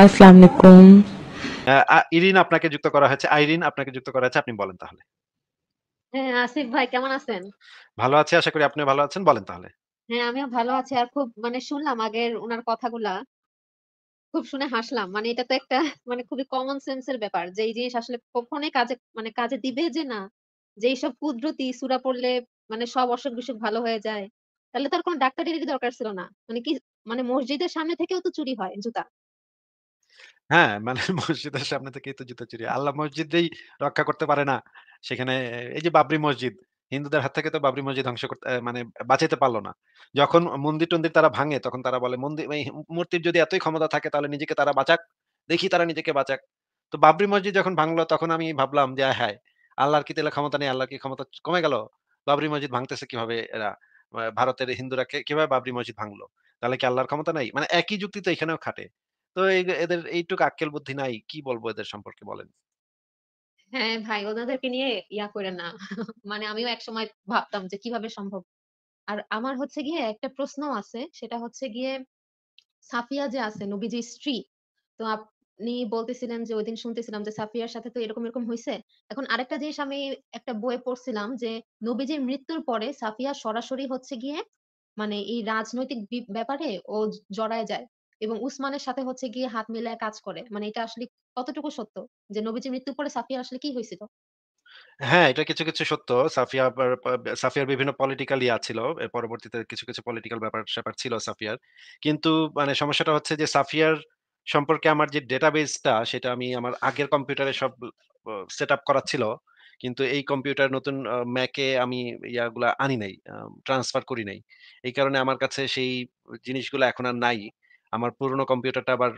আসসালামু আলাইকুম ইরিন আপনাকে যুক্ত করা হয়েছে আইরিন আপনাকে যুক্ত করা হয়েছে আপনি বলেন তাহলে হ্যাঁ আসিফ ভাই কেমন আছেন ভালো আছি আশা করি আপনি ভালো আছেন বলেন তাহলে হ্যাঁ আমিও ভালো আছি আর খুব মানে শুনলাম আগের ওনার কথাগুলা খুব শুনে হাসলাম মানে এটা তো একটা মানে খুবই কমন সেন্সের ব্যাপার যে এই জিনিস আসলে কখনই কাজে মানে কাজে দিবে যে না যে এইসব কুদরতি সুরা পড়লে মানে সব অসুখ বিসুখ ভালো হয়ে যায় তাহলে তার কোনো ডাক্তারের দরকার ছিল না মানে কি মানে মসজিদের সামনে থেকেও তো চুরি হয় জুতা হ্যাঁ, মানে মসজিদের সামনে থেকেই তো জুতা চুরি। আল্লাহ মসজিদেই রক্ষা করতে পারে না। সেখানে এই যে বাবরি মসজিদ, হিন্দুদের হাত থেকে তো বাবরি মসজিদ ধ্বংস করতে মানে বাঁচাইতে পারলো না। যখন মন্দির-টন্দির তারা ভাঙে তখন তারা বলে মন্দির মূর্তির যদি এতই ক্ষমতা থাকে তাহলে নিজেকে তারা বাঁচাক। দেখি তারা নিজেকে বাঁচাক। তো বাবরি মসজিদ যখন ভাঙলো তখন আমি ভাবলাম যে হ্যাঁ আল্লাহর কি তেলে ক্ষমতা নেই? আল্লাহর কি ক্ষমতা কমে গেল? বাবরি মসজিদ ভাঙতেছে কিভাবে এরা? ভারতের হিন্দুরা কে কিভাবে বাবরি মসজিদ ভাঙলো? তাহলে কি আল্লাহর ক্ষমতা নাই? মানে একই যুক্তি তো এখানেও খাটে। তো এদের এইটুকু আক্কেল বুদ্ধি নাই কি বলবো এদের সম্পর্কে বলেন হ্যাঁ ভাই ওনাদেরকে নিয়ে ইয়া করে না মানে আমিও এক সময় ভাবতাম যে কিভাবে সম্ভব আর আমার হচ্ছে গিয়ে একটা প্রশ্ন আছে সেটা হচ্ছে গিয়ে সাফিয়া যে আছে নবীজি স্ত্রী তো আপনি বলতেছিলেন যে ওইদিন শুনতেছিলাম যে সাফিয়ার সাথে তো এরকম এরকম হয়েছে এখন আরেকটা জিনিস আমি একটা বইয়ে পড়ছিলাম যে নবীজির মৃত্যুর পরে সাফিয়া সরাসরি হচ্ছে গিয়ে মানে এই রাজনৈতিক ব্যাপারে ও জড়ায় যায় এবং উসমানের সাথে হচ্ছে গিয়ে হাত মিলায় কাজ করে মানে এটা আসলে কতটুকু সত্য যে নবীজির মৃত্যুর পরে সাফিয়া আসলে কি হয়েছিল হ্যাঁ এটা কিছু কিছু সত্য সাফিয়া সাফিয়ার বিভিন্ন পলিটিক্যাল ইয়া ছিল পরবর্তীতে কিছু কিছু পলিটিক্যাল ব্যাপার স্যাপার ছিল সাফিয়ার কিন্তু মানে সমস্যাটা হচ্ছে যে সাফিয়ার সম্পর্কে আমার যে ডেটাবেসটা সেটা আমি আমার আগের কম্পিউটারে সব সেট আপ করা ছিল কিন্তু এই কম্পিউটার নতুন ম্যাকে আমি ইয়াগুলা আনি নাই ট্রান্সফার করি নাই এই কারণে আমার কাছে সেই জিনিসগুলো এখন আর নাই আমার পুরনো কম্পিউটারটা আবার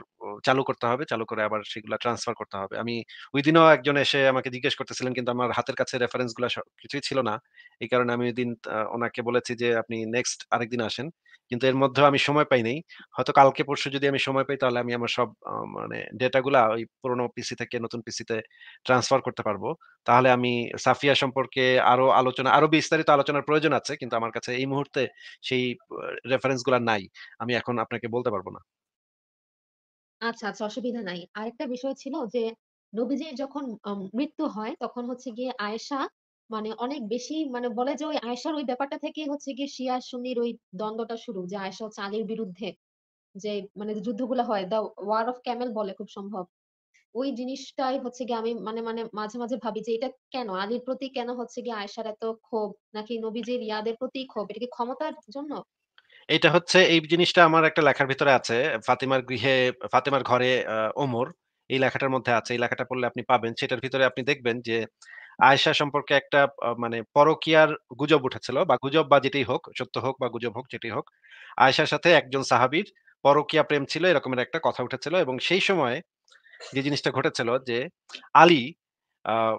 চালু করতে হবে চালু করে আবার সেগুলো ট্রান্সফার করতে হবে আমি ওই দিনও একজন এসে আমাকে জিজ্ঞেস করতেছিলেন কিন্তু আমার হাতের কাছে রেফারেন্স গুলা কিছুই ছিল না এই কারণে আমি ওই দিন ওনাকে বলেছি যে আপনি নেক্সট আরেকদিন আসেন কিন্তু এর মধ্যে আমি সময় পাই নাই হয়তো কালকে পরশু যদি আমি সময় পাই তাহলে আমি আমার সব মানে ডেটাগুলা ওই পুরোনো পিসি থেকে নতুন পিসিতে ট্রান্সফার করতে পারবো তাহলে আমি সাফিয়া সম্পর্কে আরো আলোচনা আরো বিস্তারিত আলোচনার প্রয়োজন আছে কিন্তু আমার কাছে এই মুহূর্তে সেই রেফারেন্স গুলা নাই আমি এখন আপনাকে বলতে পারবো না আচ্ছা, আচ্ছা অসুবিধা নাই। আরেকটা বিষয় ছিল যে নবীজীর যখন আম মৃত্যু হয় তখন হচ্ছে গিয়ে আয়েশা মানে অনেক বেশি মানে বলে যে ওই আয়েশার ওই ব্যাপারটা থেকে হচ্ছে গিয়ে শিয়া সুন্নির ওই দ্বন্দ্বটা শুরু যে আয়েশা হচ্ছে আলীর বিরুদ্ধে যে মানে যে যুদ্ধগুলো হয় দ্য ওয়ার অফ ক্যামেল বলে খুব সম্ভব। ওই জিনিসটাই হচ্ছে গিয়ে আমি মানে মানে মাঝে, মাঝে ভাবি যে এটা কেন? আলীর প্রতি কেন হচ্ছে গিয়ে আয়েশার এত ক্ষোভ? নাকি নবীজির ইয়াদের প্রতি ক্ষোভ? এটা কি ক্ষমতার জন্য? এটা হচ্ছে এই জিনিসটা আমার একটা লেখার ভিতরে আছে ফাতেমার গৃহে ফাতেমার ঘরে ওমর এই লেখাটার মধ্যে আছে এই লেখাটা পড়লে আপনি পাবেন সেটার ভিতরে আপনি দেখবেন যে আয়েশা সম্পর্কে একটা মানে পরকিয়ার গুজব উঠেছিল বা গুজব বা যেটাই হোক সত্য হোক বা গুজব হোক যেটাই হোক আয়েশার সাথে একজন সাহাবির পরকিয়া প্রেম ছিল এরকমের একটা কথা উঠেছিল এবং সেই সময় যে জিনিসটা ঘটেছিল যে আলী আহ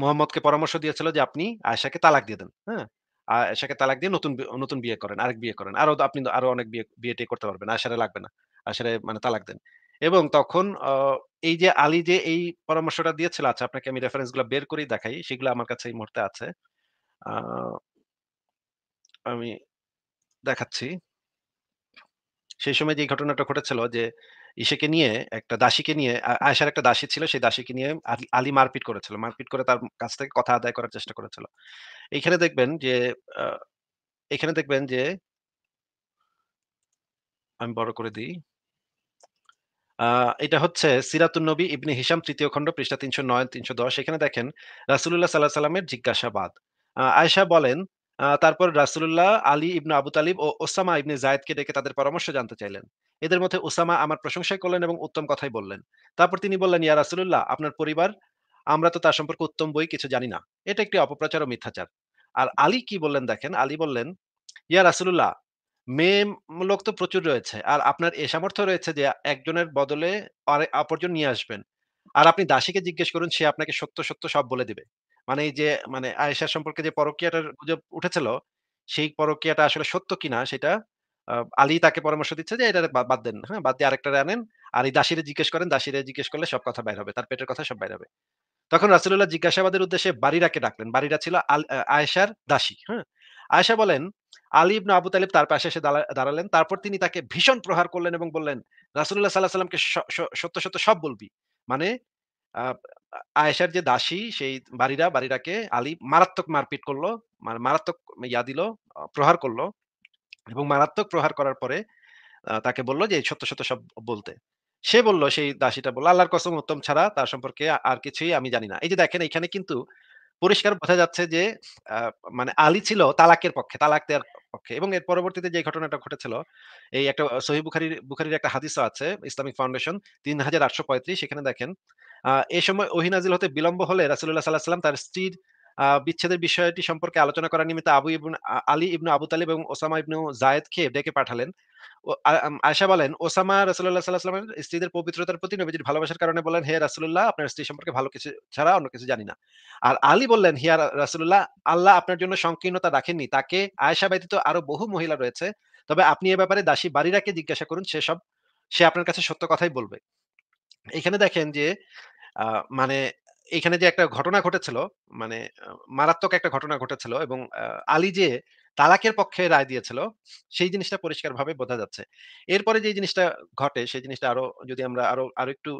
মোহাম্মদকে পরামর্শ দিয়েছিল যে আপনি আয়েশাকে তালাক দিয়ে দেন হ্যাঁ আয়েশাকে তালাক দিয়ে নতুন নতুন বিয়ে করেন আরেক বিয়ে করেন আরো আপনি আরো অনেক বিয়ে করতে পারবেন লাগবে না মানে তালাক দেন এবং তখন এই যে আলী যে এই পরামর্শটা দিয়েছিল আচ্ছা আপনাকে আমি রেফারেন্স গুলো বের করেই দেখাই সেগুলো আমার কাছে এই মুহূর্তে আছে আমি দেখাচ্ছি সেই সময় যে ঘটনাটা ঘটেছিল যে ইসেকে নিয়ে একটা দাসীকে নিয়ে আয়েশার একটা দাসী ছিল সেই দাসীকে নিয়ে আলী মারপিট করেছিল মারপিট করে তার কাছ থেকে কথা আদায় করার চেষ্টা করেছিল এইখানে দেখবেন যে এখানে দেখবেন যে আমি বড় করে দিই এটা হচ্ছে সিরাতুন নবী ইবনে হিসাম তৃতীয় খণ্ড পৃষ্ঠা তিনশো নয় তিনশো দশ এখানে দেখেন রাসুলুল্লাহ সাল্লাহ সাল্লামের জিজ্ঞাসাবাদ আয়সা বলেন তারপর রাসুলুল্লাহ আলী ইবনু আবু তালিব ও ওসামা ইবনে জায়দকে ডেকে তাদের পরামর্শ জানতে চাইলেন এদের মধ্যে ওসামা আমার প্রশংসাই করলেন এবং উত্তম কথাই বললেন তারপর তিনি বললেন ইয়া রাসুল্লাহ আপনার পরিবার আমরা তো তার সম্পর্কে উত্তম বই কিছু জানি না এটা একটি অপপ্রচার ও মিথ্যাচার আর আলী কি বললেন দেখেন আলী বললেন ইয়া রাসুল্লাহ মেয়ে লোক তো প্রচুর রয়েছে আর আপনার এ সামর্থ্য রয়েছে যে একজনের বদলে অপরজন নিয়ে আসবেন আর আপনি দাসীকে জিজ্ঞেস করুন সে আপনাকে সত্য সত্য সব বলে দিবে মানে এই যে মানে আয়েশার সম্পর্কে যে পরকিয়াটার গুজব উঠেছিল সেই পরকিয়াটা আসলে সত্য কিনা সেটা আলী তাকে পরামর্শ দিচ্ছে যে এটা বাদ দেন হ্যাঁ বাদ দিয়ে আরেকটা আনেন আর এই দাসিরে জিজ্ঞেস করেন দাসিরে জিজ্ঞেস করলে সব কথা বাইর হবে তার পেটের কথা সব বাইর হবে তখন রাসুল্লাহ জিজ্ঞাসাবাদের উদ্দেশ্যে বাড়িরাকে ডাকলেন বাড়িরা ছিল আয়েশার দাসী হ্যাঁ আয়েশা বলেন আলী ইবনু আবু তালিব তার পাশে এসে দাঁড়ালেন তারপর তিনি তাকে ভীষণ প্রহার করলেন এবং বললেন রাসুল্লাহ সাল্লাহ সাল্লামকে সত্য সত্য সব বলবি মানে আয়েশার যে দাসী সেই বাড়িরা বাড়িরাকে আলী মারাত্মক মারপিট করলো মানে মারাত্মক ইয়া দিল প্রহার করলো এবং মারাত্মক প্রহার করার পরে তাকে বলল যে সত্য সত্য সব বলতে সে বলল সেই দাসীটা বললো আল্লাহর কসম উত্তম ছাড়া তার সম্পর্কে আর কিছুই আমি জানি না এই যে দেখেন এখানে কিন্তু পরিষ্কার বোঝা যাচ্ছে যে মানে আলী ছিল তালাকের পক্ষে তালাক দেওয়ার পক্ষে এবং এর পরবর্তীতে যে ঘটনাটা ঘটেছিল এই একটা সহি বুখারির বুখারির একটা হাদিস আছে ইসলামিক ফাউন্ডেশন তিন হাজার আটশো পঁয়ত্রিশ সেখানে দেখেন আহ এ সময় ওহিনাজিল হতে বিলম্ব হলে রাসুল্লাহ সাল্লাহ সাল্লাম তার স্ত্রীর বিচ্ছেদের বিষয়টি সম্পর্কে আলোচনা করার নিমিত্তে আবু ইবন আলী ইবনু আবু তালিব এবং ওসামা ইবনু জায়েদকে ডেকে পাঠালেন আয়সা বলেন ওসামা রাসুল্লাহ সাল্লাহামের স্ত্রীদের পবিত্রতার প্রতি নবীজির ভালোবাসার কারণে বলেন হে রাসুল্লাহ আপনার স্ত্রী সম্পর্কে ভালো কিছু ছাড়া অন্য কিছু জানি না আর আলী বললেন হিয়া রাসুল্লাহ আল্লাহ আপনার জন্য সংকীর্ণতা রাখেননি তাকে আয়সা ব্যতীত আরো বহু মহিলা রয়েছে তবে আপনি এ ব্যাপারে দাসী বাড়িরাকে জিজ্ঞাসা করুন সে সব সে আপনার কাছে সত্য কথাই বলবে এখানে দেখেন যে মানে এখানে যে একটা ঘটনা ঘটেছিল মানে মারাত্মক একটা ঘটনা ঘটেছিল এবং আলী যে তালাকের পক্ষে রায় দিয়েছিল সেই জিনিসটা পরিষ্কারভাবে বোঝা যাচ্ছে এরপরে যে জিনিসটা ঘটে সেই জিনিসটা আরো যদি আমরা আরো আরো একটু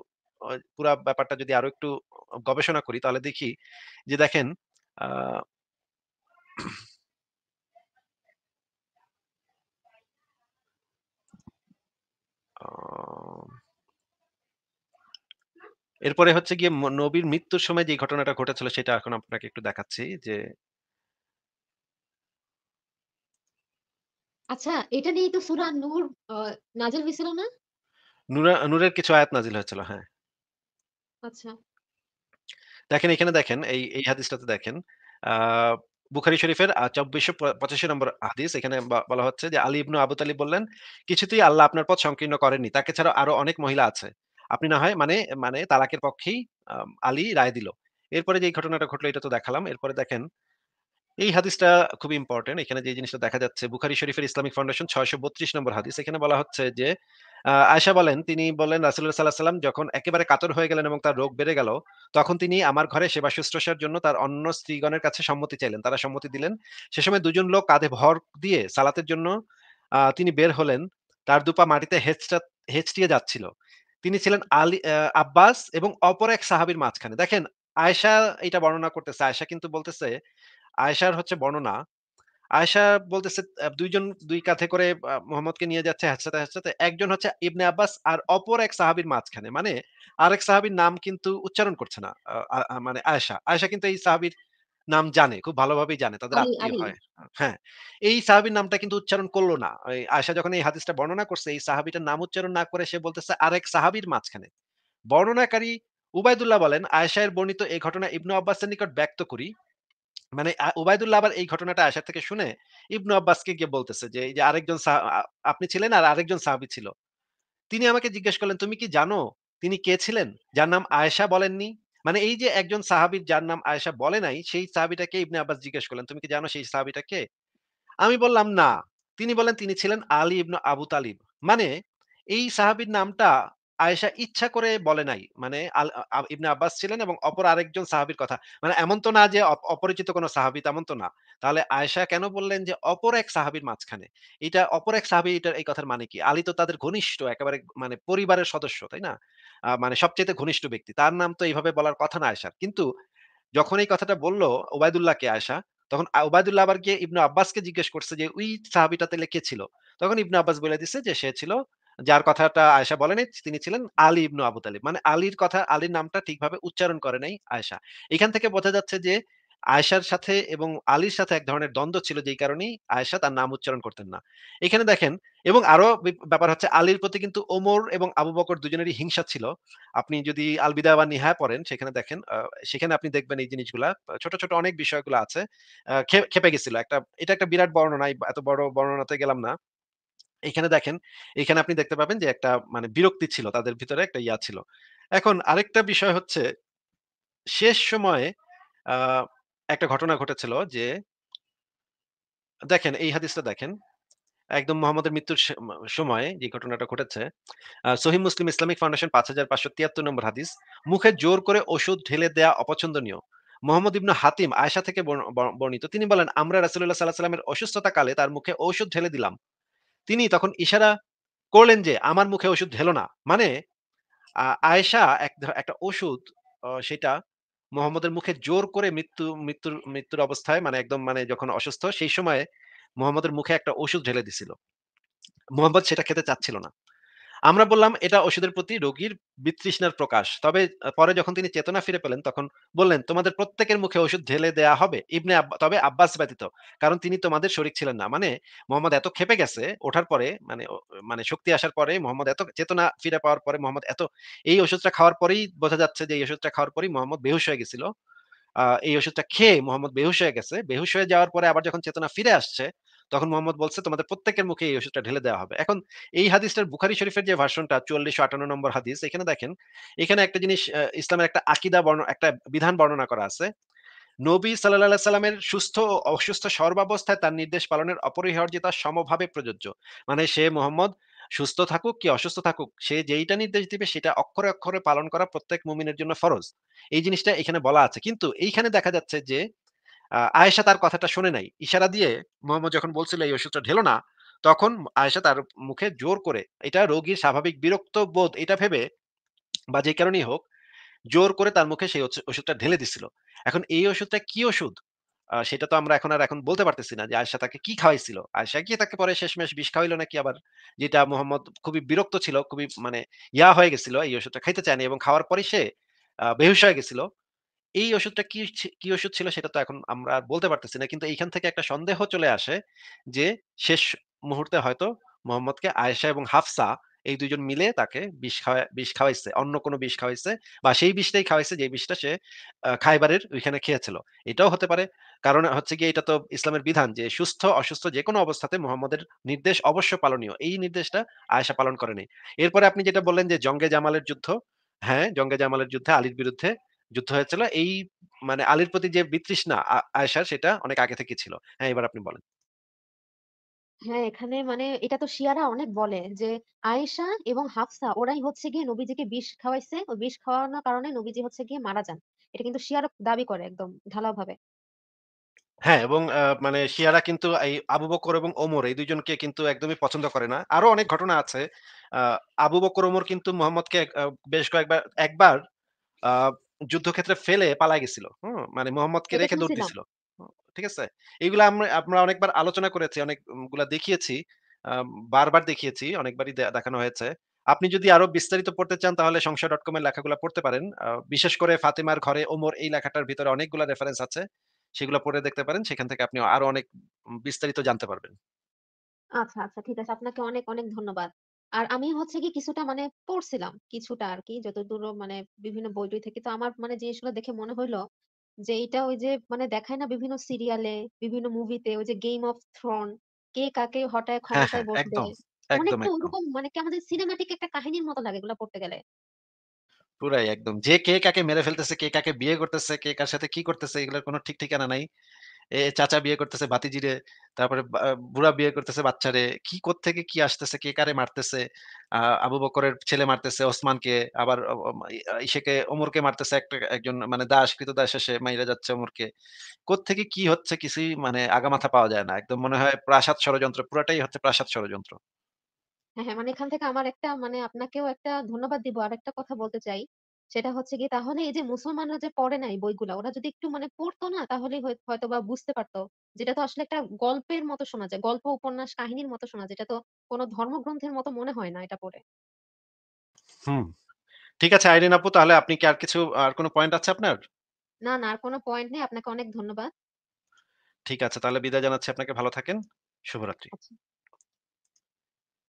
পুরা ব্যাপারটা যদি আরো একটু গবেষণা করি তাহলে দেখি যে দেখেন আহ এরপরে হচ্ছে গিয়ে নবীর মৃত্যুর সময় যে ঘটনাটা ঘটেছিল সেটা এখন আপনাকে একটু দেখাচ্ছি যে আচ্ছা এটা নিয়েই তো সুরা নূর নাজিল হয়েছিল না? নূরা নূরের কিছু আয়াত নাজিল হয়েছিল, হ্যাঁ। আচ্ছা। দেখেন এখানে দেখেন এই এই হাদিসটাতে দেখেন বুখারি শরীফের চব্বিশশো পঁচাশি নম্বর হাদিস এখানে বলা হচ্ছে যে, "আলী ইবনু আবু তালিব বললেন, "কিছুতেই আল্লাহ আপনার পথ সংকীর্ণ করেননি। তাকে ছাড়া আরো অনেক মহিলা আছে।" আপনি না হয় মানে মানে তালাকের পক্ষেই আলী রায় দিল এরপরে যে ঘটনাটা ঘটলো এটা তো দেখালাম এরপরে দেখেন এই হাদিসটা খুব ইম্পর্টেন্ট এখানে যে জিনিসটা দেখা যাচ্ছে বুখারি শরীফের ইসলামিক ফাউন্ডেশন ছয়শো বত্রিশ নম্বর হাদিস এখানে বলা হচ্ছে যে আয়সা বলেন তিনি বলেন রাসুল্লাহ সাল্লাহ সাল্লাম যখন একেবারে কাতর হয়ে গেলেন এবং তার রোগ বেড়ে গেল তখন তিনি আমার ঘরে সেবা শুশ্রূষার জন্য তার অন্য স্ত্রীগণের কাছে সম্মতি চাইলেন তারা সম্মতি দিলেন সে সময় দুজন লোক কাঁধে ভর দিয়ে সালাতের জন্য তিনি বের হলেন তার দুপা মাটিতে হেঁচটা হেঁচটিয়ে যাচ্ছিল তিনি ছিলেন আলী আব্বাস এবং অপর এক সাহাবির মাঝখানে দেখেন আয়সা এটা বর্ণনা করতেছে আয়সা কিন্তু বলতেছে আয়সার হচ্ছে বর্ণনা আয়সা বলতেছে দুইজন দুই কাঁধে করে মোহাম্মদকে নিয়ে যাচ্ছে হাসতে হাসতে একজন হচ্ছে ইবনে আব্বাস আর অপর এক সাহাবির মাঝখানে মানে আরেক সাহাবির নাম কিন্তু উচ্চারণ করছে না মানে আয়সা আয়সা কিন্তু এই সাহাবির নাম জানে খুব ভালোভাবেই জানে তাদের আত্মীয় হয় হ্যাঁ এই সাহাবির নামটা কিন্তু উচ্চারণ করলো না আয়সা যখন এই হাদিসটা বর্ণনা করছে এই সাহাবিটার নাম উচ্চারণ না করে সে বলতেছে আরেক সাহাবির মাঝখানে বর্ণনাকারী উবায়দুল্লাহ বলেন আয়সায়ের বর্ণিত এই ঘটনা ইবনু আব্বাসের নিকট ব্যক্ত করি মানে উবায়দুল্লাহ আবার এই ঘটনাটা আয়সা থেকে শুনে ইবনু আব্বাসকে গিয়ে বলতেছে যে এই যে আরেকজন আপনি ছিলেন আর আরেকজন সাহাবি ছিল তিনি আমাকে জিজ্ঞেস করলেন তুমি কি জানো তিনি কে ছিলেন যার নাম আয়েশা বলেননি মানে এই যে একজন সাহাবির যার নাম আয়সা বলে নাই সেই সাহাবিটাকে ইবনে আব্বাস জিজ্ঞেস করলেন তুমি কি জানো সেই সাহাবিটাকে আমি বললাম না তিনি বলেন তিনি ছিলেন আলী ইবনু আবু তালিব মানে এই সাহাবির নামটা আয়েশা ইচ্ছা করে বলে নাই মানে ইবনে আব্বাস ছিলেন এবং অপর আরেকজন সাহাবির কথা মানে এমন তো না যে অপরিচিত কোনো সাহাবি তেমন তো না তাহলে আয়েশা কেন বললেন যে অপর এক সাহাবির মাঝখানে এটা অপর এক সাহাবি এটার এই কথার মানে কি আলী তো তাদের ঘনিষ্ঠ একেবারে মানে পরিবারের সদস্য তাই না মানে সবচেয়ে ঘনিষ্ঠ ব্যক্তি তার নাম তো এইভাবে বলার কথা না আয়সার কিন্তু যখন এই কথাটা বললো ওবায়দুল্লাহকে আয়সা তখন ওবায়দুল্লাহ আবার গিয়ে ইবনু আব্বাসকে জিজ্ঞেস করছে যে ওই সাহাবিটাতে লেখে ছিল তখন ইবনু আব্বাস বলে দিছে যে সে ছিল যার কথাটা আয়সা বলেনি তিনি ছিলেন আলী ইবনু আবু তালিব মানে আলীর কথা আলীর নামটা ঠিকভাবে উচ্চারণ করে নাই আয়সা এখান থেকে বোঝা যাচ্ছে যে আয়েশার সাথে এবং আলীর সাথে এক ধরনের দ্বন্দ্ব ছিল যেই কারণেই আয়েশা তার নাম উচ্চারণ করতেন না এখানে দেখেন এবং আরো ব্যাপার হচ্ছে আলীর প্রতি কিন্তু ওমর এবং আবু বকর দুজনেরই হিংসা ছিল আপনি যদি আলবিদা বা নিহায় পড়েন সেখানে দেখেন সেখানে আপনি দেখবেন এই জিনিসগুলা ছোট ছোট অনেক বিষয়গুলো আছে খেপে গেছিল একটা এটা একটা বিরাট বর্ণনা এত বড় বর্ণনাতে গেলাম না এখানে দেখেন এখানে আপনি দেখতে পাবেন যে একটা মানে বিরক্তি ছিল তাদের ভিতরে একটা ইয়া ছিল এখন আরেকটা বিষয় হচ্ছে শেষ সময়ে আহ একটা ঘটনা ঘটেছিল যে দেখেন এই হাদিসটা দেখেন একদম মোহাম্মদের মৃত্যুর সময় যে ঘটনাটা ঘটেছে সহি মুসলিম ইসলামিক ফাউন্ডেশন পাঁচ হাজার পাঁচশো তিয়াত্তর নম্বর হাদিস মুখে জোর করে ওষুধ ঢেলে দেওয়া অপছন্দনীয় মোহাম্মদ ইবনু হাতিম আয়সা থেকে বর্ণিত তিনি বলেন আমরা রাসুল্লাহ সাল্লাহ সাল্লামের অসুস্থতা কালে তার মুখে ঔষধ ঢেলে দিলাম তিনি তখন ইশারা করলেন যে আমার মুখে ওষুধ ঢেলো না মানে আয়সা এক একটা ওষুধ সেটা মোহাম্মদের মুখে জোর করে মৃত্যু মৃত্যুর মৃত্যুর অবস্থায় মানে একদম মানে যখন অসুস্থ সেই সময়ে মোহাম্মদের মুখে একটা ওষুধ ঢেলে দিছিল মোহাম্মদ সেটা খেতে চাচ্ছিল না আমরা বললাম এটা ওষুধের প্রতি রোগীর বিতৃষ্ণার প্রকাশ তবে পরে যখন তিনি চেতনা ফিরে পেলেন তখন বললেন তোমাদের প্রত্যেকের মুখে ওষুধ ঢেলে দেয়া হবে ইবনে তবে আব্বাস ব্যতীত কারণ তিনি তোমাদের শরীর ছিলেন না মানে মোহাম্মদ এত খেপে গেছে ওঠার পরে মানে মানে শক্তি আসার পরে মোহাম্মদ এত চেতনা ফিরে পাওয়ার পরে মোহাম্মদ এত এই ওষুধটা খাওয়ার পরেই বোঝা যাচ্ছে যে এই ওষুধটা খাওয়ার পরেই মোহাম্মদ বেহুশ হয়ে গেছিল এই ওষুধটা খেয়ে মোহাম্মদ বেহুশ হয়ে গেছে বেহুশ হয়ে যাওয়ার পরে আবার যখন চেতনা ফিরে আসছে তখন মোহাম্মদ বলছে তোমাদের প্রত্যেকের মুখে এই ওষুধটা ঢেলে দেওয়া হবে এখন এই হাদিসটার বুখারি শরীফের যে ভার্সনটা চুয়াল্লিশশো আটান্ন নম্বর হাদিস এখানে দেখেন এখানে একটা জিনিস ইসলামের একটা আকিদা বর্ণ একটা বিধান বর্ণনা করা আছে নবী সাল্লাহ সাল্লামের সুস্থ ও অসুস্থ সর্বাবস্থায় তার নির্দেশ পালনের অপরিহার্যতা সমভাবে প্রযোজ্য মানে সে মোহাম্মদ সুস্থ থাকুক কি অসুস্থ থাকুক সে যেইটা নির্দেশ দিবে সেটা অক্ষরে অক্ষরে পালন করা প্রত্যেক মুমিনের জন্য ফরজ এই জিনিসটা এখানে বলা আছে কিন্তু এইখানে দেখা যাচ্ছে যে আয়েশা তার কথাটা শুনে নাই ইশারা দিয়ে মোহাম্মদ যখন বলছিল এই ওষুধটা ঢেলো না তখন আয়েশা তার মুখে জোর করে এটা রোগীর স্বাভাবিক বিরক্ত বোধ এটা ভেবে বা যে কারণেই হোক জোর করে তার মুখে সেই ওষুধটা ঢেলে দিছিল এখন এই ওষুধটা কি ওষুধ সেটা তো আমরা এখন আর এখন বলতে পারতেছি না যে আয়সা তাকে কি খাওয়াইছিল আয়সা গিয়ে তাকে পরে শেষমেশ বিষ খাওয়াইলো নাকি আবার যেটা মোহাম্মদ খুবই বিরক্ত ছিল খুবই মানে ইয়া হয়ে গেছিল এই ওষুধটা খাইতে চায়নি এবং খাওয়ার পরে সে বেহুশ হয়ে গেছিল এই ওষুধটা কি কি ওষুধ ছিল সেটা তো এখন আমরা বলতে পারতেছি না কিন্তু এইখান থেকে একটা সন্দেহ চলে আসে যে শেষ মুহূর্তে হয়তো মোহাম্মদকে আয়েশা এবং হাফসা এই দুজন মিলে তাকে বিষ খাওয়া বিষ খাওয়াইছে অন্য কোনো বিষ খাওয়াইছে বা সেই বিষটাই খাওয়াইছে যে বিষটা সে খাইবারের ওইখানে খেয়েছিল এটাও হতে পারে কারণ হচ্ছে কি এটা তো ইসলামের বিধান যে সুস্থ অসুস্থ যে কোনো অবস্থাতে মোহাম্মদের নির্দেশ অবশ্য পালনীয় এই নির্দেশটা আয়েশা পালন করেনি এরপরে আপনি যেটা বললেন যে জঙ্গে জামালের যুদ্ধ হ্যাঁ জঙ্গে জামালের যুদ্ধে আলীর বিরুদ্ধে যুদ্ধ হয়েছিল এই মানে আলীর প্রতি যে বিতৃষ্ণা আয়সার সেটা অনেক আগে থেকে ছিল হ্যাঁ এবার আপনি বলেন হ্যাঁ এখানে মানে এটা তো শিয়ারা অনেক বলে যে আয়েশা এবং হাফসা ওরাই হচ্ছে গিয়ে নবীজিকে বিষ খাওয়াইছে ও বিষ খাওয়ানোর কারণে নবীজি হচ্ছে গিয়ে মারা যান এটা কিন্তু শিয়ারা দাবি করে একদম ঢালাও ভাবে হ্যাঁ এবং মানে শিয়ারা কিন্তু এই আবু বকর এবং ওমর এই দুইজনকে কিন্তু একদমই পছন্দ করে না আরো অনেক ঘটনা আছে আবু বকর ওমর কিন্তু মোহাম্মদকে বেশ কয়েকবার একবার যুদ্ধক্ষেত্রে ফেলে পালাই গেছিল। মানে মোহাম্মদকে রেখে দৌড় দিছিল। ঠিক আছে? এইগুলা আমরা আমরা অনেকবার আলোচনা করেছি, অনেকগুলা দেখিয়েছি। বারবার দেখিয়েছি, অনেকবারই দেখানো হয়েছে। আপনি যদি আরো বিস্তারিত পড়তে চান তাহলে সংসার ডট কম এর লেখাগুলো পড়তে পারেন। বিশেষ করে ফাতেমার ঘরে ওমর এই লেখাটার ভিতরে অনেকগুলা রেফারেন্স আছে। সেগুলা পড়ে দেখতে পারেন। সেখান থেকে আপনি আরো অনেক বিস্তারিত জানতে পারবেন। আচ্ছা, আচ্ছা ঠিক আছে। আপনাকে অনেক, অনেক ধন্যবাদ। আর আমি হচ্ছে কি কিছুটা মানে পড়ছিলাম কিছুটা আর কি যতদূর মানে বিভিন্ন বই টই থেকে তো আমার মানে জিনিসগুলো দেখে মনে হইলো যে এটা ওই যে মানে দেখায় না বিভিন্ন সিরিয়ালে বিভিন্ন মুভিতে ওই যে গেম অফ থ্রোন কে কাকে হঠাৎ হ্যাঁ, ক্ষমতায় হ্যাঁ। বসবে একদম, একদম, একদম। ওরকম মানে কি আমাদের সিনেমাটিক একটা কাহিনীর মতো লাগে এগুলো পড়তে গেলে। পুরাই একদম। যে কে কাকে মেরে ফেলতেছে, কে কাকে বিয়ে করতেছে, কে কার সাথে কি করতেছে এগুলোর কোনো ঠিক ঠিকানা নাই। চাচা বিয়ে করতেছে ভাতিজিরে তারপরে বুড়া বিয়ে করতেছে বাচ্চারে কি থেকে কি আসতেছে কে কারে মারতেছে আবু বকরের ছেলে মারতেছে ওসমানকে আবার ইসেকে ওমরকে মারতেছে একটা একজন মানে দাস কৃত দাস এসে মাইরা যাচ্ছে ওমরকে থেকে কি হচ্ছে কিছুই মানে আগামাথা পাওয়া যায় না একদম মনে হয় প্রাসাদ ষড়যন্ত্র পুরাটাই হচ্ছে প্রাসাদ ষড়যন্ত্র হ্যাঁ, হ্যাঁ মানে এখান থেকে আমার একটা মানে আপনাকেও একটা ধন্যবাদ দিব আর একটা কথা বলতে চাই সেটা হচ্ছে গিয়ে তাহলে এই যে মুসলমানরা যে পড়ে না এই বইগুলা ওরা যদি একটু মানে পড়তো না তাহলে হয়তো বা বুঝতে পারতো। যেটা তো আসলে একটা গল্পের মতো শোনা যায়। গল্প, উপন্যাস, কাহিনীর মতো শোনা যায়। এটা তো কোনো ধর্মগ্রন্থের মতো মনে হয় না এটা পড়ে। হুম। ঠিক আছে আইরিন আপু তাহলে আপনি কি আর কিছু আর কোনো পয়েন্ট আছে আপনার? না, না আর কোনো পয়েন্ট নেই। আপনাকে অনেক ধন্যবাদ। ঠিক আছে। তাহলে বিদায় জানাচ্ছি আপনাকে। ভালো থাকেন। শুভরাত্রি। আচ্ছা।